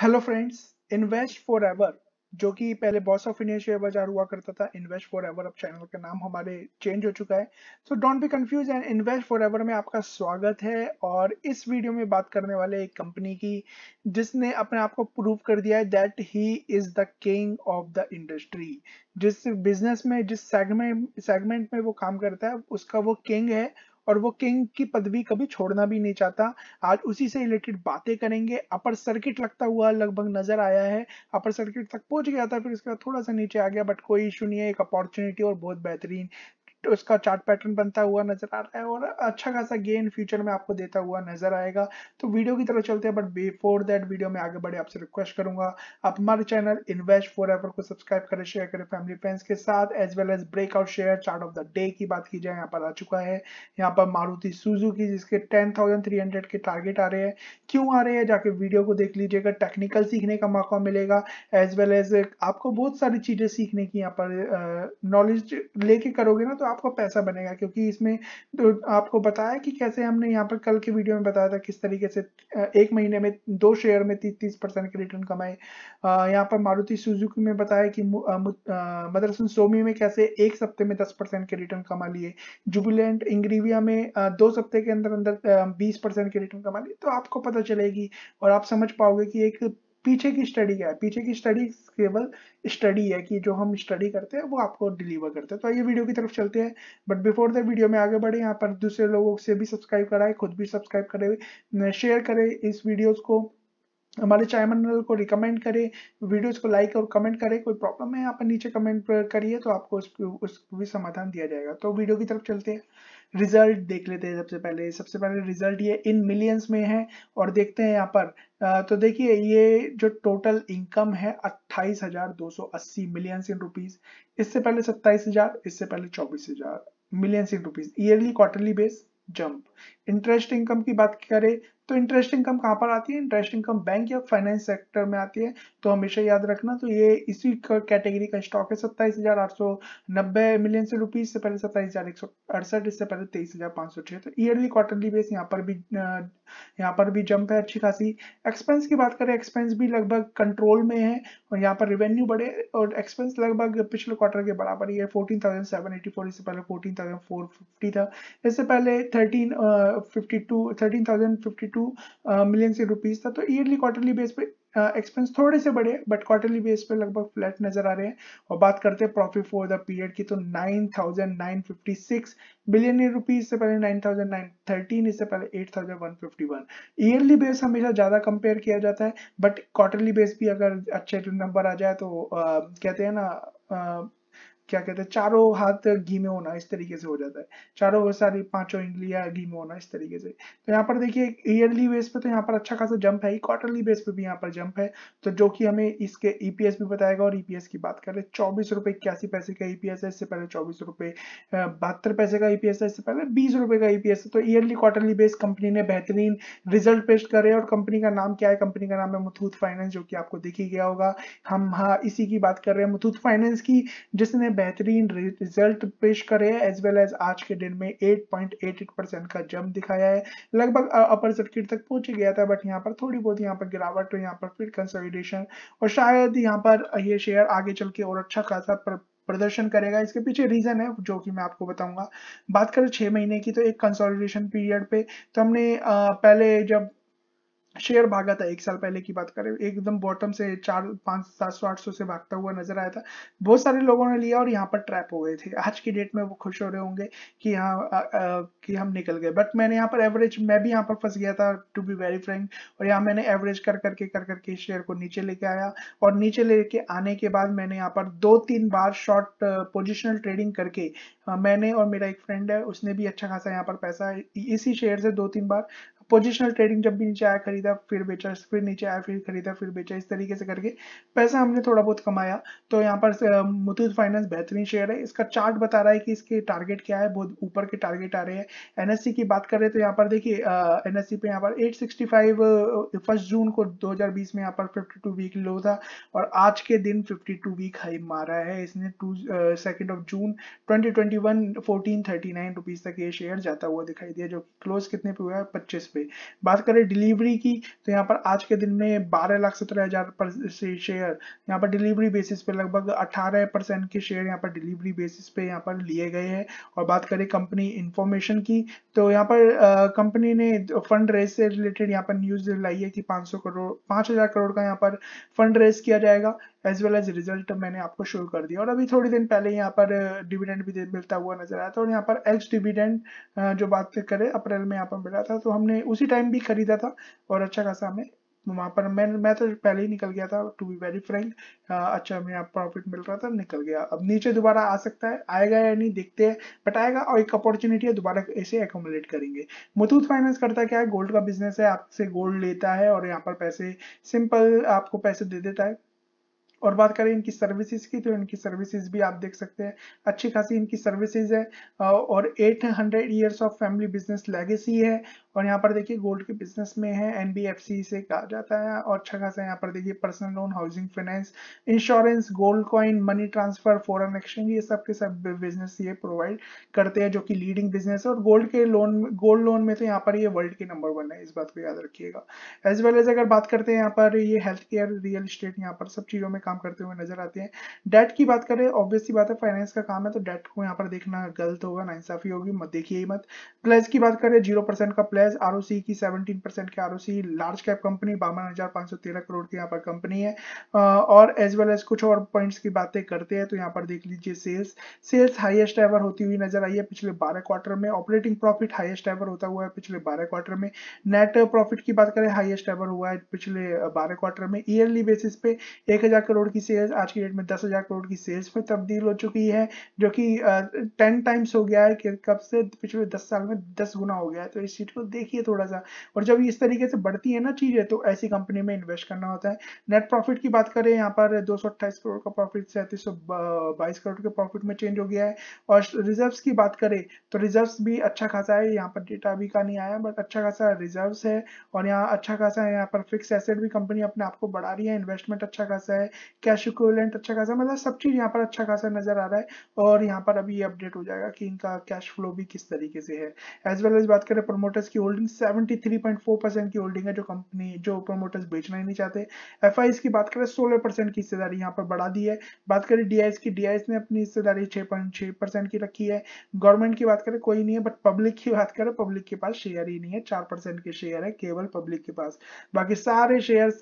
hello friends invest forever जो कि पहले बॉस ऑफ इंडिया शेयर बाजार हुआ करता था इन्वेस्ट फॉर एवर अब चैनल का नाम हमारे चेंज हो चुका है so don't be confuse and invest forever में आपका स्वागत है और इस वीडियो में बात करने वाले एक कंपनी की जिसने अपने आप को प्रूव कर दिया है that he is the king of the industry जिस बिजनेस में जिस सेगमेंट सेगमेंट में वो काम करता है उसका वो किंग है और वो किंग की पदवी कभी छोड़ना भी नहीं चाहता आज उसी से रिलेटेड बातें करेंगे अपर सर्किट लगता हुआ लगभग नजर आया है अपर सर्किट तक पहुंच गया था फिर इसके बाद थोड़ा सा नीचे आ गया बट कोई इशू नहीं है एक अपॉर्चुनिटी और बहुत बेहतरीन उसका चार्ट पैटर्न बनता हुआ नजर आ रहा है और अच्छा खासा गेन फ्यूचर में आपको देता हुआ नजर आएगा तो वीडियो की तरफ चलते हैं बट बिफोर दैट वीडियो में आगे बढ़े आपसे रिक्वेस्ट करूंगा आप हमारे चैनल इन्वेस्ट फॉर एवर को सब्सक्राइब करें शेयर करें फैमिली फ्रेंड्स के साथ as well as breakout share chart of the day की बात की जाए यहाँ पर आ चुका है यहाँ पर मारुति सुजुकी जिसके टेन के टारगेट आ रहे हैं क्यों आ रहे हैं जाके वीडियो को देख लीजिएगा टेक्निकल सीखने का मौका मिलेगा एज वेल एज आपको बहुत सारी चीजें सीखने की यहाँ पर नॉलेज लेके करोगे ना तो आपका पैसा बनेगा क्योंकि इसमें तो आपको बताया कि कैसे हमने यहाँ पर कल के वीडियो में बताया था किस तरीके से एक महीने में दो शेयर में तीस तीस परसेंट के रिटर्न कमाए यहाँ पर मारुति सुजुकी में बताया कि मदरसन सोमी में कैसे एक सप्ते में दस परसेंट के रिटर्न कमा लिए जुबिलेंट इंग्रीविया में दो सप्ते के अंदर अंदर बीस परसेंट के रिटर्न कमा लिए तो आपको पता चलेगी और आप समझ पाओगे कि एक पीछे की स्टडी क्या है पीछे की स्टडी केवल स्टडी है कि जो हम स्टडी करते हैं वो आपको डिलीवर करते हैं तो आइए वीडियो की तरफ चलते हैं बट बिफोर द वीडियो में आगे बढ़े यहाँ पर दूसरे लोगों से भी सब्सक्राइब कराए खुद भी सब्सक्राइब करें शेयर करें इस वीडियोज को हमारे चैनल को रिकमेंड करें वीडियोस को लाइक और कमेंट करें कोई प्रॉब्लम है यहाँ पर नीचे कमेंट करिए तो आपको उस, उस भी समाधान दिया जाएगा तो वीडियो की तरफ चलते हैं रिजल्ट देख लेते हैं सबसे पहले सबसे पहले रिजल्ट ये इन मिलियंस में है और देखते हैं यहाँ पर तो देखिए ये जो टोटल इनकम है 28,280 मिलियंस इन रुपीस इससे पहले 27,000 इससे पहले 24,000 millions in rupees yearly quarterly base jump interest income की बात करें तो इंटरेस्ट इनकम कहाँ पर आती है इंटरेस्ट इनकम बैंक या फाइनेंस सेक्टर में आती है तो हमेशा याद रखना तो ये इसी कैटेगरी का स्टॉक है सत्ताईस हजार आठ सौ नब्बे मिलियन से रुपीज से पहले सत्ताईस हजार एक सौ अड़सठ इससे पहले तेईस हजार पाँच सौ छह तो ईयरली क्वार्टरली बेस यहाँ पर भी यहाँ पर भी जंप है अच्छी खासी एक्सपेंस की बात करें एक्सपेंस भी लगभग कंट्रोल में है और यहाँ पर रेवेन्यू बढ़े और एक्सपेंस लगभग पिछले क्वार्टर के बराबर ही है fourteen thousand seven eighty four इससे पहले फोर्टीन थाउजेंड फोर फिफ्टी था इससे पहले thirteen fifty two thirteen thousand fifty two two million uh, से रुपीज था तो ईयरली क्वार्टरली बेस पे एक्सपेंस uh, थोड़े से बढ़े बट क्वार्टरली बेस पे लगभग फ्लैट नजर आ रहे हैं और बात करते हैं प्रॉफिट फॉर द पीरियड की तो 9,956 बिलियन रुपीज से पहले 9,913 इससे पहले 8,151 ईयरली बेस हमेशा ज्यादा कंपेयर किया जाता है बट क्वार्टरली बेस भी अगर अच्छे नंबर आ जाए तो uh, कहते हैं ना uh, क्या कहते हैं चारों हाथ घी में होना इस तरीके से हो जाता है चारों सारी पांचों इंग्लिया घी में होना इस तरीके से तो यहाँ पर देखिए ईयरली बेस पे तो यहाँ पर अच्छा खासा जंप है क्वार्टरली बेस पे भी यहाँ पर जंप है तो जो कि हमें इसके ईपीएस भी बताएगा और ईपीएस की बात करें चौबीस रुपए इक्यासी पैसे का ईपीएस है इससे पहले चौबीस रुपए बहत्तर पैसे का ईपीएस है इससे पहले बीस रुपए का ईपीएस है तो ईयरली क्वार्टरली बेस कंपनी ने बेहतरीन रिजल्ट पेश करे और कंपनी का नाम क्या है कंपनी का नाम है मुथूत फाइनेंस जो कि आपको देखी गया होगा हम हाँ इसी की बात कर रहे हैं मुथूत फाइनेंस की जिसने बेहतरीन रिजल्ट पेश करे है एज वेल एज आज के दिन में 8.88 परसेंट का जंप दिखाया है लगभग अपर सर्किट तक पहुंच गया था बट यहाँ पर थोड़ी बहुत यहाँ पर गिरावट यहाँ पर फिर कंसोलिडेशन और शायद यहाँ पर ये शेयर आगे चल के और अच्छा खासा पर प्रदर्शन करेगा इसके पीछे रीजन है जो कि मैं आपको बताऊंगा बात करें छह महीने की तो एक कंसोलिडेशन पीरियड पे तो हमने पहले जब शेयर भागा था एक साल पहले की बात करें एकदम बॉटम से चार पांच सात सौ आठ सौ से भागता हुआ नजर आया था बहुत सारे लोगों ने लिया और यहाँ पर ट्रैप हो गए थे आज की डेट में वो खुश हो रहे होंगे कि हाँ कि हम निकल गए बट मैंने यहाँ पर एवरेज मैं भी यहाँ पर फंस गया था टू बी वेरी फ्रेंक और यहाँ मैंने एवरेज कर करके कर करके शेयर को नीचे लेके आया और नीचे लेके आने के बाद मैंने यहाँ पर दो तीन बार शॉर्ट पोजिशनल ट्रेडिंग करके मैंने और मेरा एक फ्रेंड है उसने भी अच्छा खासा यहाँ पर पैसा इसी शेयर से दो तीन बार पोजिशनल ट्रेडिंग जब भी नीचे आया खरीदा फिर बेचा फिर नीचे आया फिर खरीदा फिर बेचा इस तरीके से करके पैसा हमने थोड़ा बहुत कमाया तो यहाँ पर मुथूट फाइनेंस बेहतरीन शेयर है इसका चार्ट बता रहा है कि इसके टारगेट क्या है बहुत ऊपर के टारगेट आ रहे हैं एनएससी e की बात करें तो यहाँ पर देखिए एनएससी e पे यहाँ पर 865 फर्स्ट जून को दो में यहाँ पर फिफ्टी वीक लो था और आज के दिन फिफ्टी वीक हाई मारा है इसने two second of June twenty twenty rupees तक ये शेयर जाता हुआ दिखाई दिया जो क्लोज कितने पे हुआ है पच्चीस पे पे बात करें डिलीवरी की तो यहाँ पर आज के दिन में बारह लाख सत्रह हजार पर शेयर यहाँ पर डिलीवरी बेसिस पे लगभग अठारह परसेंट के शेयर यहाँ पर डिलीवरी बेसिस पे यहाँ पर लिए गए हैं और बात करें कंपनी इन्फॉर्मेशन की तो यहाँ पर कंपनी ने फंड रेस से रिलेटेड यहाँ पर न्यूज लाई है कि पाँच करोड़ पाँच करोड़ का यहाँ पर फंड रेस किया जाएगा एज वेल एज रिजल्ट मैंने आपको शो कर दिया और अभी थोड़ी दिन पहले यहाँ पर डिविडेंड भी मिलता हुआ नजर आया था और यहाँ पर एक्स डिविडेंड जो बात करें अप्रैल में यहाँ पर मिला था तो हमने उसी टाइम भी खरीदा था और अच्छा खासा हमें वहाँ पर मैं मैं तो पहले ही निकल गया था टू बी वेरी फ्रेंड अच्छा हमें यहाँ प्रॉफिट मिल रहा था निकल गया अब नीचे दोबारा आ सकता है आएगा या नहीं देखते हैं बट आएगा और एक अपॉर्चुनिटी है दोबारा इसे एकोमोडेट करेंगे मुथूत फाइनेंस करता क्या है गोल्ड का बिजनेस है आपसे गोल्ड लेता है और यहाँ पर पैसे सिंपल आपको पैसे दे देता है और बात करें इनकी सर्विसेज की तो इनकी सर्विसेज भी आप देख सकते हैं अच्छी खासी इनकी सर्विसेज है और 800 hundred years of family business legacy है और यहाँ पर देखिए गोल्ड के बिजनेस में है एनबीएफसी से कहा जाता है और अच्छा खासा यहाँ पर देखिए personal loan housing finance insurance gold coin money transfer foreign exchange ये सब के सब बिजनेस ये प्रोवाइड करते हैं जो कि लीडिंग बिजनेस है और गोल्ड के लोन गोल्ड लोन में तो यहाँ पर ये वर्ल्ड के नंबर वन है इस बात को याद रखिएगा एज वेल एज अगर बात करते हैं यहाँ पर ये हेल्थ केयर रियल इस्टेट यहाँ पर सब चीज़ों में काम करते हुए नजर आते हैं डेट की बात करें ऑब्वियसली बात है फाइनेंस का काम है तो डेट को यहाँ पर देखना गलत होगा ना इंसाफी होगी मत देखिए ही मत प्लेज की बात करें जीरो परसेंट का प्लेज आर की सेवनटीन परसेंट के आर लार्ज कैप कंपनी बावन करोड़ की यहाँ पर कंपनी है और एज वेल एज कुछ और पॉइंट्स की बातें करते हैं तो यहाँ पर देख लीजिए सेल्स सेल्स हाइएस्ट एवर होती हुई नजर आई है पिछले बारह क्वार्टर में ऑपरेटिंग प्रॉफिट हाइएस्ट एवर होता हुआ है पिछले बारह क्वार्टर में नेट प्रॉफिट की बात करें हाइएस्ट एवर हुआ है पिछले बारह क्वार्टर में ईयरली बेसिस पे एक हजार करोड़ की सेल्स आज की डेट में दस हजार करोड़ की सेल्स में तब्दील हो चुकी है जो कि टेन टाइम्स हो गया है कि कब से पिछले दस साल में दस गुना हो गया है तो इस चीज़ को देखिए थोड़ा सा और जब इस तरीके से बढ़ती है ना चीज़ें तो ऐसी कंपनी में इन्वेस्ट करना होता है नेट प्रॉफिट की बात करें यहाँ पर दो करोड़ का प्रॉफिट सैंतीस सौ करोड़ के प्रॉफिट में चेंज हो गया है और रिजर्व की बात करें तो रिजर्व भी अच्छा खासा है यहाँ पर डेटा अभी का नहीं आया बट अच्छा खासा रिजर्व है और यहाँ अच्छा खासा है यहाँ पर फिक्स एसेट भी कंपनी अपने आप को बढ़ा रही है इन्वेस्टमेंट अच्छा खासा है कैश इक्वलेंट अच्छा खासा मतलब सब चीज यहाँ पर अच्छा खासा नजर आ रहा है और यहाँ पर अभी अपडेट हो जाएगा कि इनका कैश फ्लो भी किस तरीके से है एज वेल एज बात करें प्रमोटर्स की होल्डिंग 73.4 परसेंट की होल्डिंग है जो कंपनी जो प्रमोटर्स बेचना ही नहीं चाहते एफ की बात करें सोलह परसेंट की हिस्सेदारी यहाँ पर बढ़ा दी है बात करें डी की डी ने अपनी हिस्सेदारी छह परसेंट की रखी है गवर्नमेंट की बात करें कोई नहीं है बट पब्लिक की बात करें पब्लिक के पास शेयर ही नहीं है चार परसेंट के शेयर है केवल पब्लिक के पास बाकी सारे share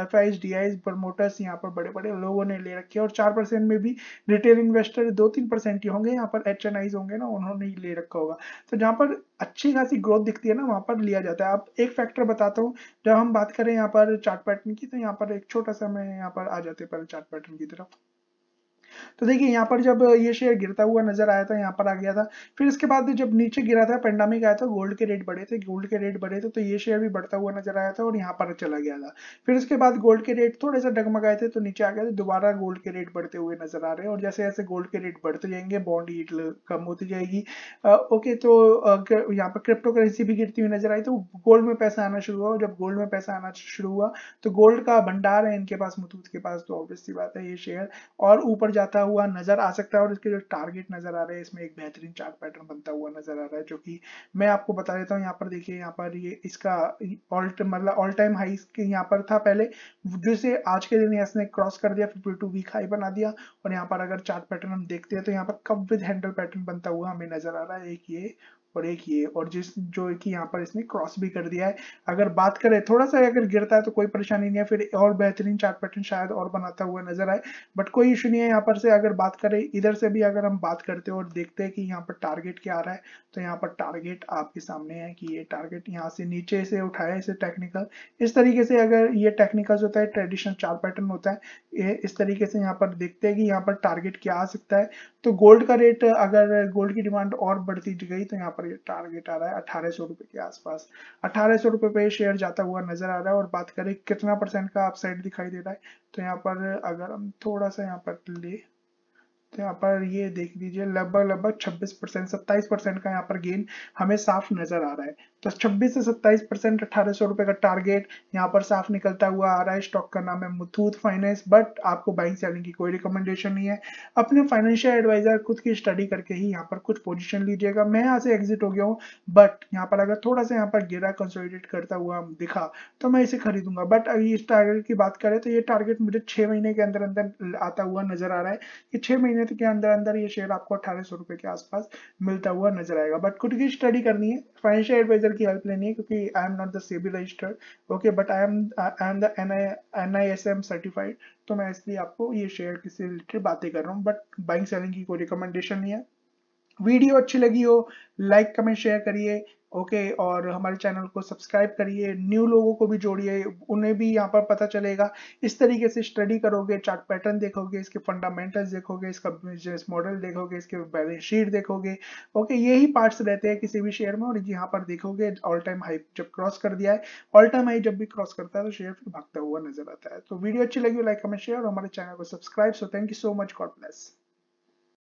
F I D promoters यहाँ पर बड़े बड़े लोगों ने ले है और चार परसेंट में भी रिटेल इन्वेस्टर दो तीन परसेंट ही होंगे यहाँ पर एच होंगे ना उन्होंने ही ले रखा होगा तो जहाँ पर अच्छी खासी ग्रोथ दिखती है ना वहाँ पर लिया जाता है आप एक फैक्टर बताता हूँ जब हम बात करें यहाँ पर चार्ट पैटर्न की तो यहाँ पर एक छोटा सा मैं यहाँ पर आ जाते पहले चार्ट पैटर्न की तरफ तो देखिए यहाँ पर जब ये शेयर गिरता हुआ नजर आया था यहाँ पर आ गया था फिर इसके बाद जब नीचे गिरा था पेंडामिक आया था गोल्ड के रेट बढ़े थे गोल्ड के रेट बढ़े थे तो ये शेयर भी बढ़ता हुआ नजर आया था और यहाँ पर चला गया था फिर इसके बाद गोल्ड के रेट थोड़े से डगमगाए थे तो नीचे आ गए थे दोबारा गोल्ड के रेट बढ़ते हुए नजर आ रहे हैं और जैसे जैसे गोल्ड के रेट बढ़ते जाएंगे बॉन्ड ईट कम होती जाएगी ओके तो यहाँ पर क्रिप्टो करेंसी भी गिरती हुई नजर आई तो गोल्ड में पैसा आना शुरू हुआ जब गोल्ड में पैसा आना शुरू हुआ तो गोल्ड का भंडार है इनके पास मुथूत के पास तो ऑब्वियसली बात है ये शेयर और ऊपर जाते जाता हुआ नजर आ सकता है और इसके जो टारगेट नजर आ रहे हैं इसमें एक बेहतरीन चार्ट पैटर्न बनता हुआ नजर आ रहा है जो कि मैं आपको बता देता हूँ यहाँ पर देखिए यहाँ पर ये इसका मतलब ऑल टाइम हाई यहाँ पर था पहले जिसे आज के दिन इसने क्रॉस कर दिया फिफ्टी टू वीक हाई बना दिया और यहाँ पर अगर चार्ट पैटर्न हम देखते हैं तो यहाँ पर कब विद हैंडल पैटर्न बनता हुआ हमें नजर आ रहा है एक ये और एक ये और जिस जो कि यहाँ पर इसने क्रॉस भी कर दिया है अगर बात करें थोड़ा सा अगर गिरता है तो कोई परेशानी नहीं है फिर और बेहतरीन चार्ट पैटर्न शायद और बनाता हुआ नजर आए बट कोई इशू नहीं है यहाँ पर से अगर बात करें इधर से भी अगर हम बात करते हैं और देखते हैं कि यहाँ पर टारगेट क्या आ रहा है तो यहाँ पर टारगेट आपके सामने है कि ये टारगेट यहाँ से नीचे से उठाया इसे टेक्निकल इस तरीके से अगर ये टेक्निकल होता है ट्रेडिशनल चार पैटर्न होता है इस तरीके से यहाँ पर देखते हैं कि यहाँ पर टारगेट क्या आ सकता है तो गोल्ड का रेट अगर गोल्ड की डिमांड और बढ़ती गई तो यहाँ पर ये टारगेट आ रहा है अठारह सौ रुपए के आसपास अठारह सौ रुपए पे शेयर जाता हुआ नजर आ रहा है और बात करें कितना परसेंट का अपसाइड दिखाई दे रहा है तो यहाँ पर अगर हम थोड़ा सा यहाँ पर ले तो यहाँ पर ये देख लीजिए लगभग लगभग 26 परसेंट सत्ताईस परसेंट का यहाँ पर गेन हमें साफ नजर आ रहा है तो 26 से 27 परसेंट अठारह सौ रुपए का टारगेट यहाँ पर साफ निकलता हुआ आ रहा है स्टॉक का नाम है मुथूत फाइनेंस बट आपको बाइंग सेलिंग की कोई रिकमेंडेशन नहीं है अपने फाइनेंशियल एडवाइजर खुद की स्टडी करके ही यहाँ पर कुछ पोजिशन लीजिएगा मैं यहाँ से एग्जिट हो गया हूँ बट यहाँ पर अगर थोड़ा सा यहाँ पर गिरा कंसोलिडेट करता हुआ दिखा तो मैं इसे खरीदूंगा बट अगर इस टारगेट की बात करें तो ये टारगेट मुझे छह महीने के अंदर अंदर आता हुआ नजर आ रहा है कि छह महीने के अंदर अंदर ये शेयर आपको अठारह रुपए के आसपास मिलता हुआ नजर आएगा बट खुद की स्टडी करनी है फाइनेंशियल एडवाइजर मैनेजर की हेल्प लेनी है क्योंकि I am not the SEBI registered okay but I am I am the N I N I S M certified तो मैं इसलिए आपको ये शेयर किसी रिलेटेड बातें कर रहा हूँ बट बाइंग सेलिंग की कोई रिकमेंडेशन नहीं है वीडियो अच्छी लगी हो लाइक कमेंट शेयर करिए ओके okay, और हमारे चैनल को सब्सक्राइब करिए न्यू लोगों को भी जोड़िए उन्हें भी यहाँ पर पता चलेगा इस तरीके से स्टडी करोगे चार्ट पैटर्न देखोगे इसके फंडामेंटल्स देखोगे इसका बिजनेस मॉडल देखोगे इसके बैलेंस शीट देखोगे ओके okay, यही पार्ट्स रहते हैं किसी भी शेयर में और यहाँ पर देखोगे ऑल टाइम हाई जब क्रॉस कर दिया है ऑल टाइम हाई जब भी क्रॉस करता है तो शेयर फिर भागता हुआ नजर आता है तो वीडियो अच्छी लगी लाइक हमें शेयर और हमारे चैनल को subscribe so thank you so much God bless